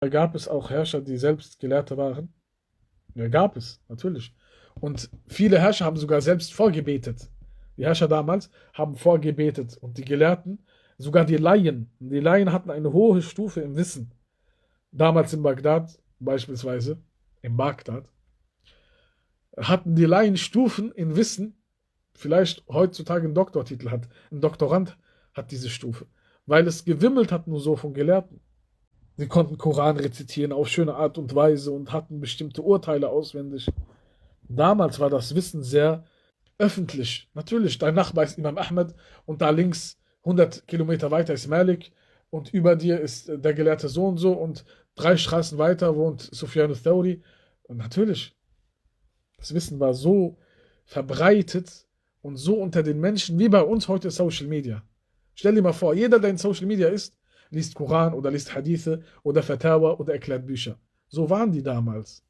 Da gab es auch Herrscher, die selbst Gelehrte waren. Ja, gab es, natürlich. Und viele Herrscher haben sogar selbst vorgebetet. Die Herrscher damals haben vorgebetet und die Gelehrten, sogar die Laien, die Laien hatten eine hohe Stufe im Wissen. Damals in Bagdad beispielsweise, in Bagdad, hatten die Laien Stufen in Wissen. Vielleicht heutzutage ein Doktortitel hat. Ein Doktorand hat diese Stufe, weil es gewimmelt hat nur so von Gelehrten. Sie konnten Koran rezitieren auf schöne Art und Weise und hatten bestimmte Urteile auswendig. Damals war das Wissen sehr öffentlich. Natürlich, dein Nachbar ist Imam Ahmed und da links 100 Kilometer weiter ist Malik und über dir ist der gelehrte so und so und drei Straßen weiter wohnt Sufyan al-Thawri. Und natürlich, das Wissen war so verbreitet und so unter den Menschen wie bei uns heute Social Media. Stell dir mal vor, jeder, der in Social Media ist, liest Koran oder liest Hadithe oder Fatawa oder erklärt Bücher. So waren die damals.